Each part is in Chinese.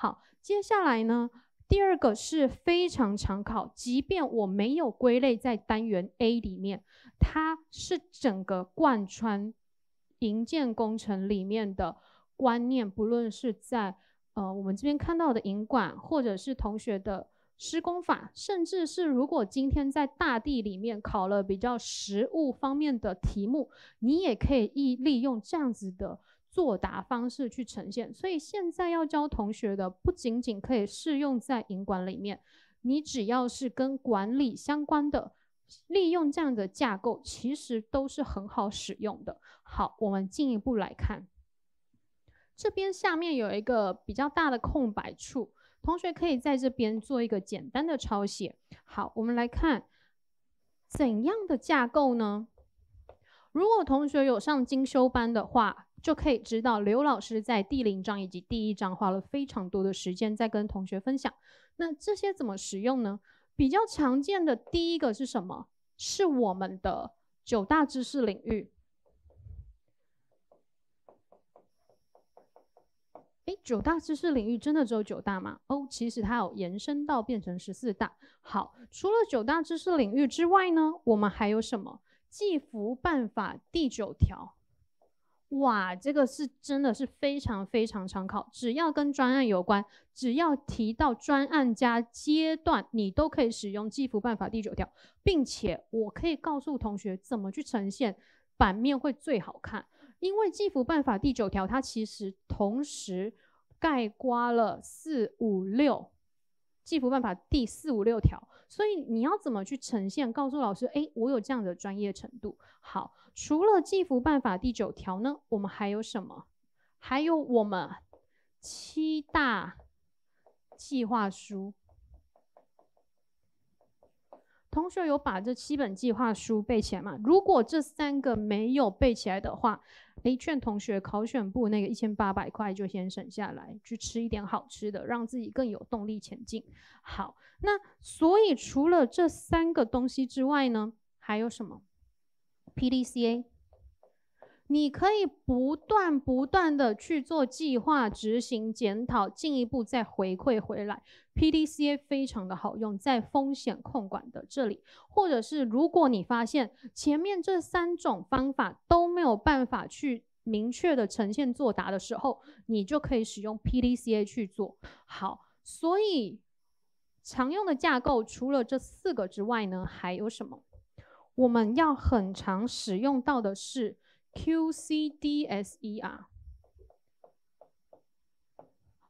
好，接下来呢？第二个是非常常考，即便我没有归类在单元 A 里面，它是整个贯穿营建工程里面的观念，不论是在呃我们这边看到的营管，或者是同学的施工法，甚至是如果今天在大地里面考了比较实物方面的题目，你也可以利利用这样子的。作答方式去呈现，所以现在要教同学的不仅仅可以适用在营管里面，你只要是跟管理相关的，利用这样的架构其实都是很好使用的。好，我们进一步来看，这边下面有一个比较大的空白处，同学可以在这边做一个简单的抄写。好，我们来看怎样的架构呢？如果同学有上精修班的话。就可以知道刘老师在第零章以及第一章花了非常多的时间在跟同学分享。那这些怎么使用呢？比较常见的第一个是什么？是我们的九大知识领域。哎，九大知识领域真的只有九大吗？哦，其实它有延伸到变成十四大。好，除了九大知识领域之外呢，我们还有什么记符办法第九条？哇，这个是真的是非常非常常考，只要跟专案有关，只要提到专案加阶段，你都可以使用计幅办法第九条，并且我可以告诉同学怎么去呈现版面会最好看，因为计幅办法第九条它其实同时盖刮了四五六。计服办法第四五六条，所以你要怎么去呈现？告诉老师，哎，我有这样的专业程度。好，除了计服办法第九条呢，我们还有什么？还有我们七大计划书。同学有把这七本计划书背起来吗？如果这三个没有背起来的话，诶，劝同学考选部那个一千八百块就先省下来，去吃一点好吃的，让自己更有动力前进。好，那所以除了这三个东西之外呢，还有什么？P D C A。你可以不断不断的去做计划、执行、检讨，进一步再回馈回来。P D C A 非常的好用，在风险控管的这里，或者是如果你发现前面这三种方法都没有办法去明确的呈现作答的时候，你就可以使用 P D C A 去做。好，所以常用的架构除了这四个之外呢，还有什么？我们要很常使用到的是。Q C D S E R，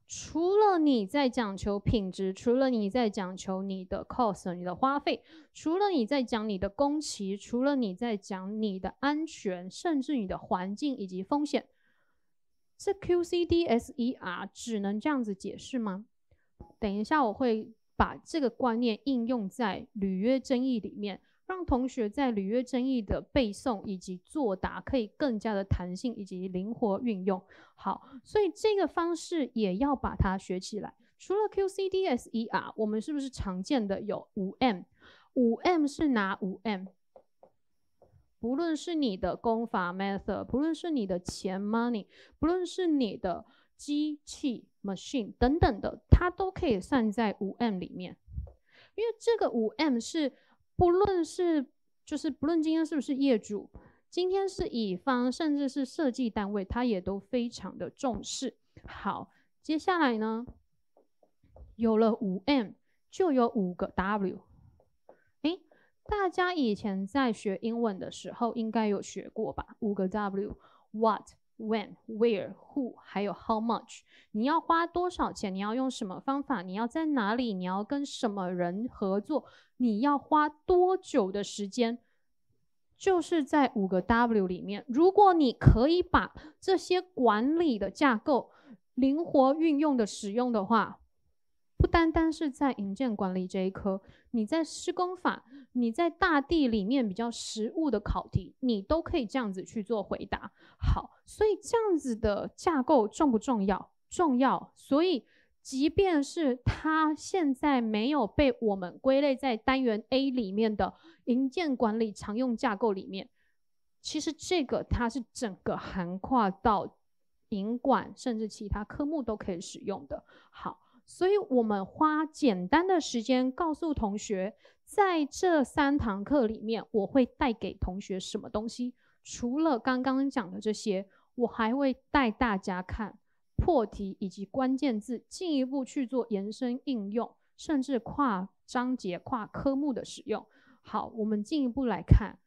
除了你在讲求品质，除了你在讲求你的 cost、你的花费，除了你在讲你的工期，除了你在讲你的安全，甚至你的环境以及风险，这 Q C D S E R 只能这样子解释吗？等一下我会把这个观念应用在履约争议里面。让同学在履约争议的背诵以及作答可以更加的弹性以及灵活运用。好，所以这个方式也要把它学起来。除了 Q C D S E R，我们是不是常见的有五 M？五 M 是拿五 M，不论是你的功法 method，不论是你的钱 money，不论是你的机器 machine 等等的，它都可以算在五 M 里面，因为这个五 M 是。不论是就是不论今天是不是业主，今天是乙方，甚至是设计单位，他也都非常的重视。好，接下来呢，有了五 M，就有五个 W。诶，大家以前在学英文的时候应该有学过吧？五个 W，What？When, where, who，还有 how much？你要花多少钱？你要用什么方法？你要在哪里？你要跟什么人合作？你要花多久的时间？就是在五个 W 里面，如果你可以把这些管理的架构灵活运用的使用的话。不单单是在营建管理这一科，你在施工法，你在大地里面比较实物的考题，你都可以这样子去做回答。好，所以这样子的架构重不重要？重要。所以，即便是它现在没有被我们归类在单元 A 里面的营建管理常用架构里面，其实这个它是整个涵跨到营管甚至其他科目都可以使用的。好。所以，我们花简单的时间告诉同学，在这三堂课里面，我会带给同学什么东西？除了刚刚讲的这些，我还会带大家看破题以及关键字，进一步去做延伸应用，甚至跨章节、跨科目的使用。好，我们进一步来看。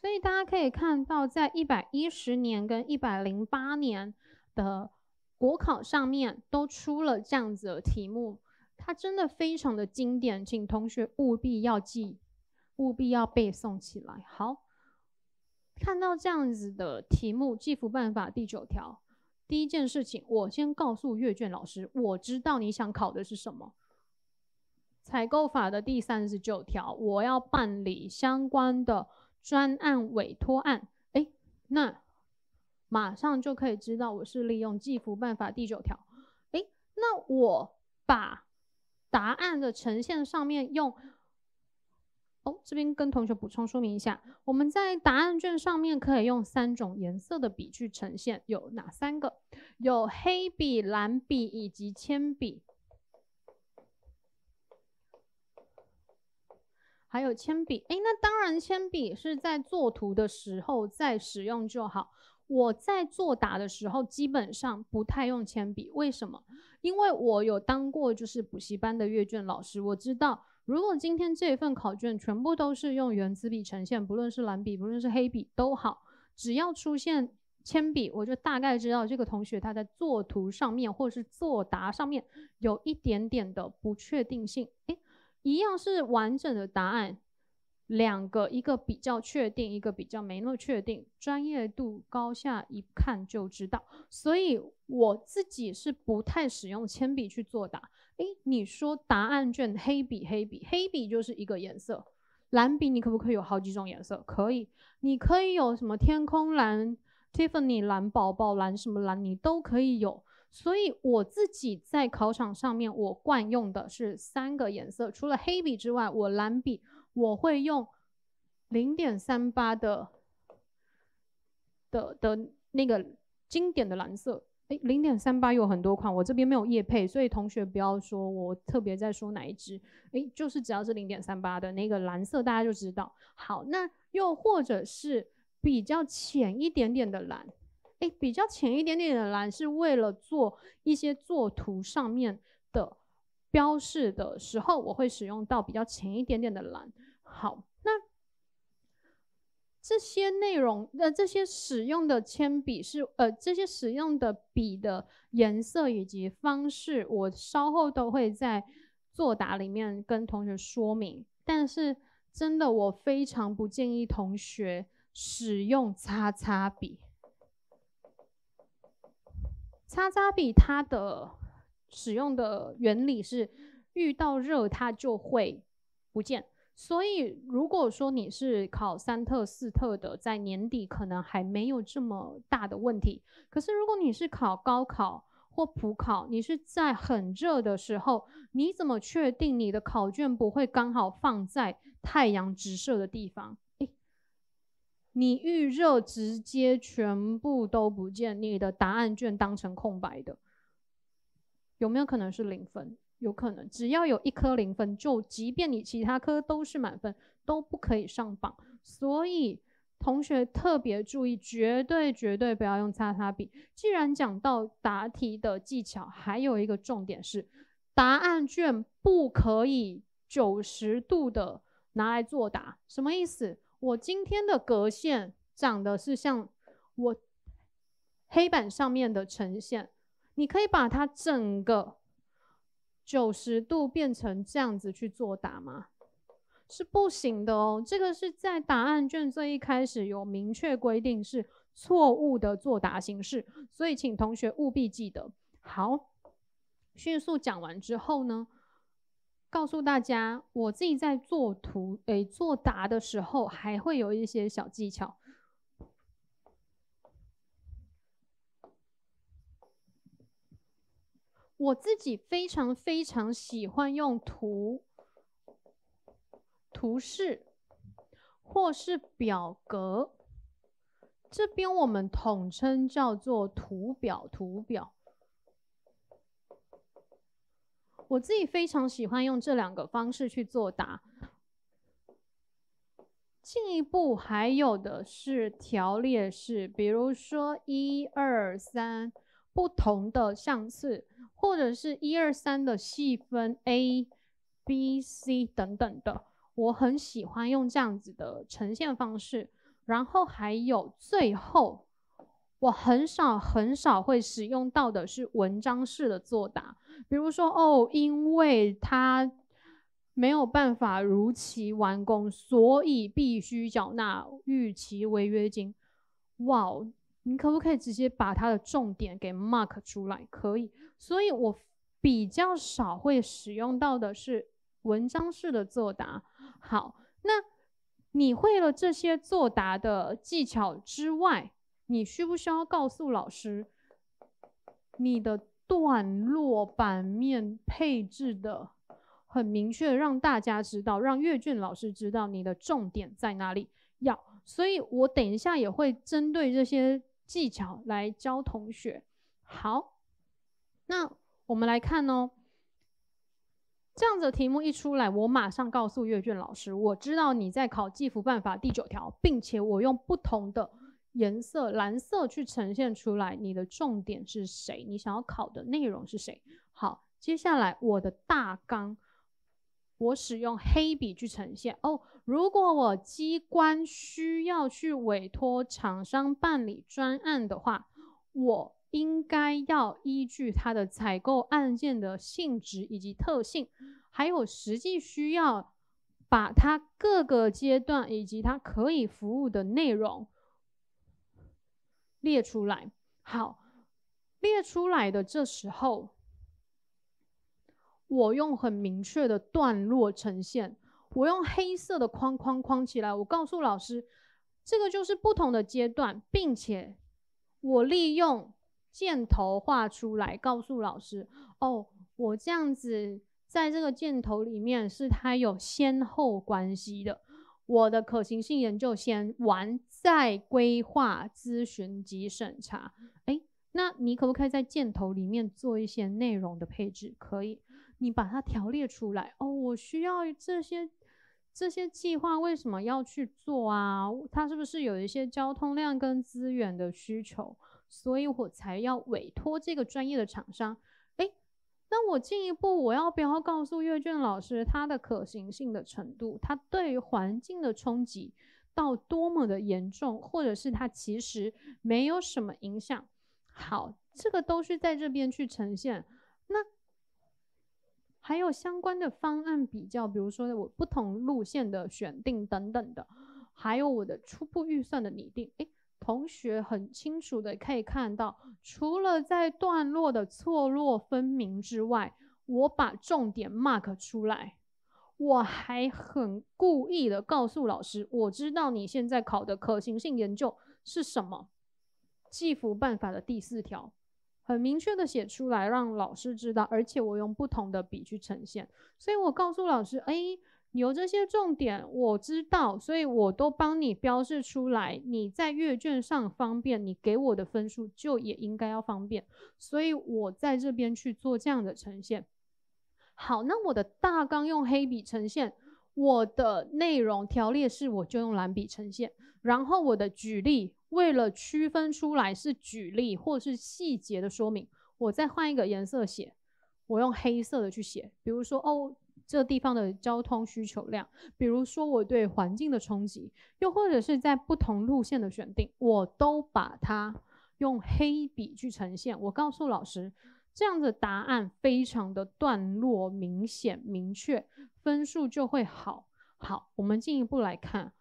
所以大家可以看到，在一百一十年跟一百零八年的。国考上面都出了这样子的题目，它真的非常的经典，请同学务必要记，务必要背诵起来。好，看到这样子的题目，《计付办法》第九条，第一件事情，我先告诉阅卷老师，我知道你想考的是什么，《采购法》的第三十九条，我要办理相关的专案委托案。哎，那。马上就可以知道我是利用计服办法第九条。诶，那我把答案的呈现上面用。哦，这边跟同学补充说明一下，我们在答案卷上面可以用三种颜色的笔去呈现，有哪三个？有黑笔、蓝笔以及铅笔，还有铅笔。诶，那当然，铅笔是在作图的时候再使用就好。我在作答的时候基本上不太用铅笔，为什么？因为我有当过就是补习班的阅卷老师，我知道如果今天这一份考卷全部都是用圆珠笔呈现，不论是蓝笔不论是黑笔都好，只要出现铅笔，我就大概知道这个同学他在作图上面或是作答上面有一点点的不确定性。诶，一样是完整的答案。两个，一个比较确定，一个比较没那么确定，专业度高下一看就知道。所以我自己是不太使用铅笔去作答。诶，你说答案卷黑笔，黑笔，黑笔就是一个颜色，蓝笔你可不可以有好几种颜色？可以，你可以有什么天空蓝、Tiffany 蓝、宝宝蓝、什么蓝，你都可以有。所以我自己在考场上面，我惯用的是三个颜色，除了黑笔之外，我蓝笔。我会用零点三八的的的那个经典的蓝色，哎，零点三八有很多款，我这边没有叶配，所以同学不要说我特别在说哪一支，哎，就是只要是零点三八的那个蓝色，大家就知道。好，那又或者是比较浅一点点的蓝，哎，比较浅一点点的蓝是为了做一些作图上面的标示的时候，我会使用到比较浅一点点的蓝。好，那这些内容的这些使用的铅笔是呃，这些使用的笔的颜色以及方式，我稍后都会在作答里面跟同学说明。但是真的，我非常不建议同学使用擦擦笔。擦擦笔它的使用的原理是遇到热它就会不见。所以，如果说你是考三特四特的，在年底可能还没有这么大的问题。可是，如果你是考高考或普考，你是在很热的时候，你怎么确定你的考卷不会刚好放在太阳直射的地方？你预热直接全部都不见，你的答案卷当成空白的，有没有可能是零分？有可能，只要有一科零分，就即便你其他科都是满分，都不可以上榜。所以同学特别注意，绝对绝对不要用擦擦笔。既然讲到答题的技巧，还有一个重点是，答案卷不可以九十度的拿来作答。什么意思？我今天的格线长的是像我黑板上面的呈现，你可以把它整个。九十度变成这样子去作答吗？是不行的哦。这个是在答案卷最一开始有明确规定是错误的作答形式，所以请同学务必记得。好，迅速讲完之后呢，告诉大家，我自己在作图诶作答的时候，还会有一些小技巧。我自己非常非常喜欢用图、图示，或是表格，这边我们统称叫做图表。图表，我自己非常喜欢用这两个方式去作答。进一步还有的是条列式，比如说一二三，不同的像次。或者是一二三的细分 A、B、C 等等的，我很喜欢用这样子的呈现方式。然后还有最后，我很少很少会使用到的是文章式的作答，比如说哦，因为他没有办法如期完工，所以必须缴纳预期违约金。哇哦！你可不可以直接把它的重点给 mark 出来？可以，所以我比较少会使用到的是文章式的作答。好，那你会了这些作答的技巧之外，你需不需要告诉老师你的段落版面配置的很明确，让大家知道，让阅卷老师知道你的重点在哪里？要，所以我等一下也会针对这些。技巧来教同学。好，那我们来看哦。这样子题目一出来，我马上告诉阅卷老师，我知道你在考计服办法第九条，并且我用不同的颜色，蓝色去呈现出来，你的重点是谁，你想要考的内容是谁。好，接下来我的大纲。我使用黑笔去呈现哦。如果我机关需要去委托厂商办理专案的话，我应该要依据它的采购案件的性质以及特性，还有实际需要，把它各个阶段以及它可以服务的内容列出来。好，列出来的这时候。我用很明确的段落呈现，我用黑色的框框框起来，我告诉老师，这个就是不同的阶段，并且我利用箭头画出来，告诉老师，哦，我这样子在这个箭头里面是它有先后关系的。我的可行性研究先完再规划咨询及审查。哎，那你可不可以在箭头里面做一些内容的配置？可以。你把它条列出来哦，我需要这些这些计划为什么要去做啊？它是不是有一些交通量跟资源的需求，所以我才要委托这个专业的厂商？哎，那我进一步，我要不要告诉阅卷老师它的可行性的程度，它对于环境的冲击到多么的严重，或者是它其实没有什么影响？好，这个都是在这边去呈现。那。还有相关的方案比较，比如说我不同路线的选定等等的，还有我的初步预算的拟定。诶，同学很清楚的可以看到，除了在段落的错落分明之外，我把重点 mark 出来，我还很故意的告诉老师，我知道你现在考的可行性研究是什么，计费办法的第四条。很明确的写出来，让老师知道，而且我用不同的笔去呈现，所以我告诉老师，哎，有这些重点，我知道，所以我都帮你标示出来，你在阅卷上方便，你给我的分数就也应该要方便，所以我在这边去做这样的呈现。好，那我的大纲用黑笔呈现，我的内容条列式我就用蓝笔呈现，然后我的举例。为了区分出来是举例或是细节的说明，我再换一个颜色写，我用黑色的去写。比如说，哦，这地方的交通需求量，比如说我对环境的冲击，又或者是在不同路线的选定，我都把它用黑笔去呈现。我告诉老师，这样的答案非常的段落明显、明确，分数就会好。好，我们进一步来看。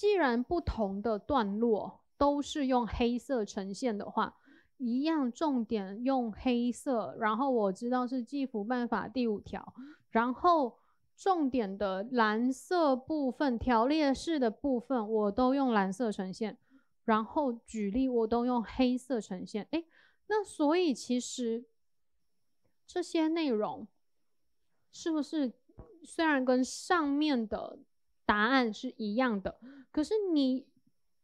既然不同的段落都是用黑色呈现的话，一样重点用黑色。然后我知道是计服办法第五条，然后重点的蓝色部分、条列式的部分，我都用蓝色呈现。然后举例我都用黑色呈现。诶，那所以其实这些内容是不是虽然跟上面的？答案是一样的，可是你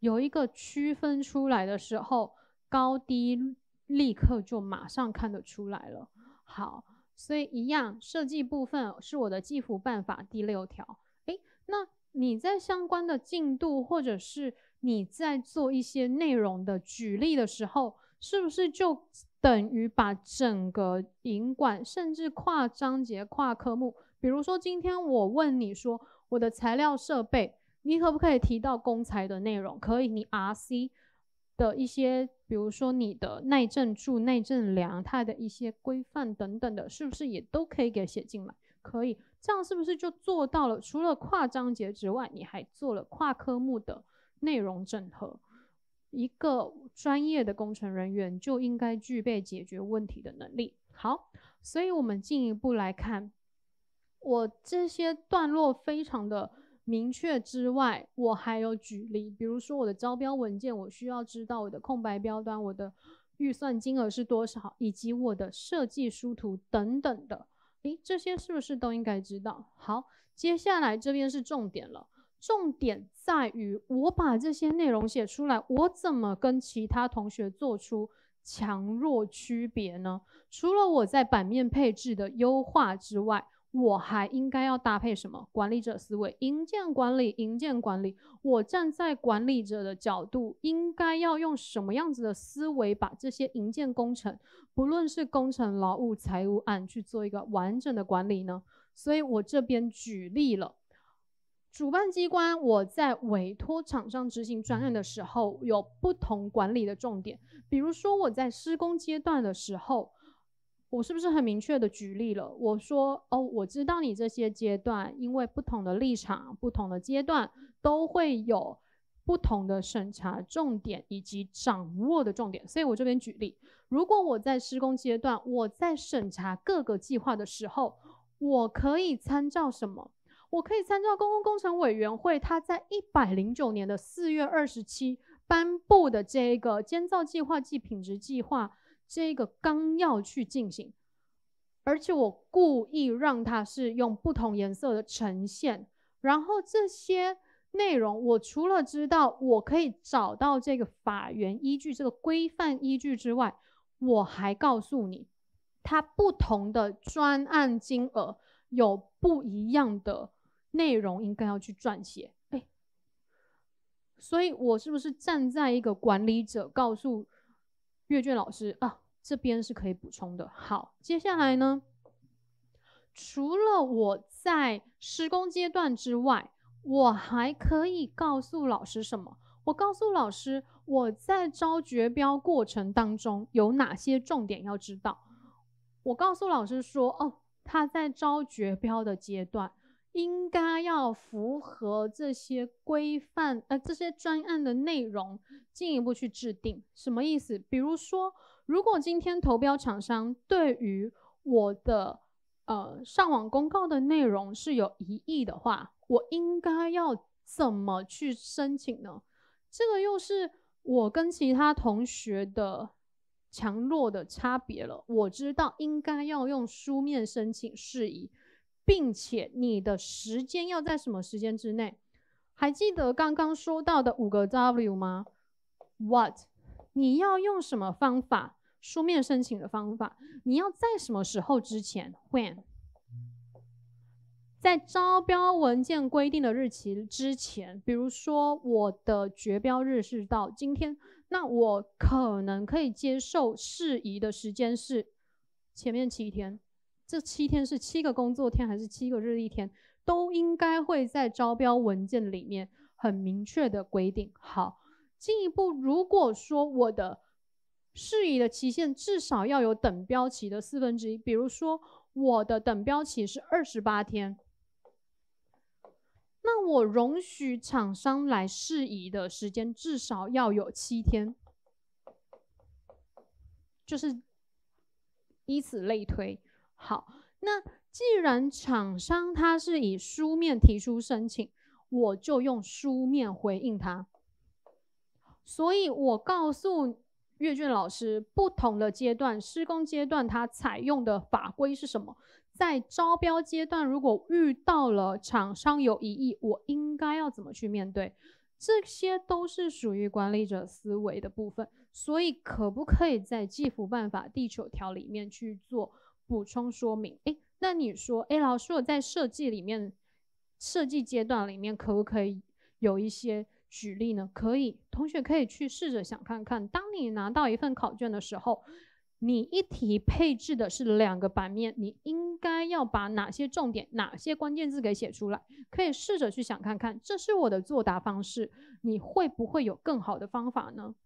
有一个区分出来的时候，高低立刻就马上看得出来了。好，所以一样设计部分是我的计服办法第六条。诶，那你在相关的进度，或者是你在做一些内容的举例的时候，是不是就等于把整个引管，甚至跨章节、跨科目？比如说，今天我问你说，我的材料设备，你可不可以提到工材的内容？可以，你 RC 的一些，比如说你的耐震柱、耐震梁，它的一些规范等等的，是不是也都可以给写进来？可以，这样是不是就做到了？除了跨章节之外，你还做了跨科目的内容整合。一个专业的工程人员就应该具备解决问题的能力。好，所以我们进一步来看。我这些段落非常的明确之外，我还有举例，比如说我的招标文件，我需要知道我的空白标端、我的预算金额是多少，以及我的设计书图等等的。诶，这些是不是都应该知道？好，接下来这边是重点了，重点在于我把这些内容写出来，我怎么跟其他同学做出强弱区别呢？除了我在版面配置的优化之外。我还应该要搭配什么？管理者思维，营建管理，营建管理。我站在管理者的角度，应该要用什么样子的思维，把这些营建工程，不论是工程、劳务、财务案，去做一个完整的管理呢？所以我这边举例了，主办机关我在委托厂商执行专案的时候，有不同管理的重点。比如说我在施工阶段的时候。我是不是很明确的举例了？我说哦，我知道你这些阶段，因为不同的立场、不同的阶段，都会有不同的审查重点以及掌握的重点。所以我这边举例，如果我在施工阶段，我在审查各个计划的时候，我可以参照什么？我可以参照公共工程委员会他在一百零九年的四月二十七颁布的这个建造计划暨品质计划。这个纲要去进行，而且我故意让它是用不同颜色的呈现。然后这些内容，我除了知道我可以找到这个法源依据、这个规范依据之外，我还告诉你，它不同的专案金额有不一样的内容，应该要去撰写。所以我是不是站在一个管理者告诉？阅卷老师啊，这边是可以补充的。好，接下来呢，除了我在施工阶段之外，我还可以告诉老师什么？我告诉老师，我在招绝标过程当中有哪些重点要知道？我告诉老师说，哦，他在招绝标的阶段。应该要符合这些规范，呃，这些专案的内容进一步去制定，什么意思？比如说，如果今天投标厂商对于我的呃上网公告的内容是有疑义的话，我应该要怎么去申请呢？这个又是我跟其他同学的强弱的差别了。我知道应该要用书面申请事宜。并且你的时间要在什么时间之内？还记得刚刚说到的五个 W 吗？What？你要用什么方法？书面申请的方法。你要在什么时候之前？When？在招标文件规定的日期之前。比如说我的绝标日是到今天，那我可能可以接受事宜的时间是前面七天。这七天是七个工作日天还是七个日历天，都应该会在招标文件里面很明确的规定。好，进一步，如果说我的适宜的期限至少要有等标期的四分之一，比如说我的等标期是二十八天，那我容许厂商来适宜的时间至少要有七天，就是以此类推。好，那既然厂商他是以书面提出申请，我就用书面回应他。所以我告诉阅卷老师，不同的阶段，施工阶段它采用的法规是什么？在招标阶段，如果遇到了厂商有异议，我应该要怎么去面对？这些都是属于管理者思维的部分。所以，可不可以在计服办法第九条里面去做？补充说明，哎，那你说，哎，老师，我在设计里面，设计阶段里面可不可以有一些举例呢？可以，同学可以去试着想看看，当你拿到一份考卷的时候，你一题配置的是两个版面，你应该要把哪些重点、哪些关键字给写出来？可以试着去想看看，这是我的作答方式，你会不会有更好的方法呢？